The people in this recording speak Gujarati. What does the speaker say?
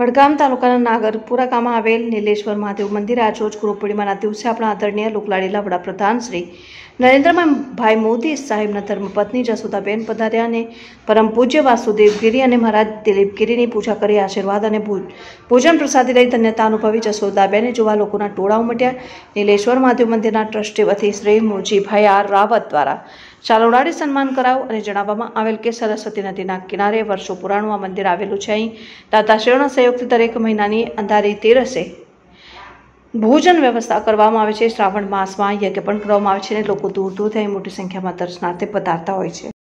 વડગામ તાલુકાના નાગરપુરા ગામમાં આવેલ નીલેશ્વર મહાદેવ મંદિર આજ રોજ ગુરુપૂર્ણિમાના દિવસે આપણા આદરણીય લોકલાડીલા વડાપ્રધાન શ્રી નરેન્દ્રભાઈ મોદી સાહેબના ધર્મપત્ની જસુદાબેન પધાર્યા અને પરમ પૂજ્ય વાસુદેવગીરી અને મહારાજ દિલીપગીરીની પૂજા કરી આશીર્વાદ અને ભોજન પ્રસાદી લઈ ધન્યતા અનુભવી જસોદાબેને જોવા લોકોના ટોળા ઉમટ્યા નીલેશ્વર મહાદેવ મંદિરના ટ્રસ્ટી વતી શ્રી મુરજીભાઈ આર રાવત દ્વારા શાલ સન્માન કરાવું અને જણાવવામાં આવેલ કે સરસ્વતી નદીના કિનારે વર્ષો પુરાણું આ મંદિર આવેલું છે અહીં દાતાશ્રીઓના સહયોગથી દરેક મહિનાની અંધારી તેરસે ભોજન વ્યવસ્થા કરવામાં આવે છે શ્રાવણ માસમાં યજ્ઞ પણ કરવામાં આવે છે અને લોકો દૂર દૂર થઈ મોટી સંખ્યામાં દર્શનાર્થે પધારતા હોય છે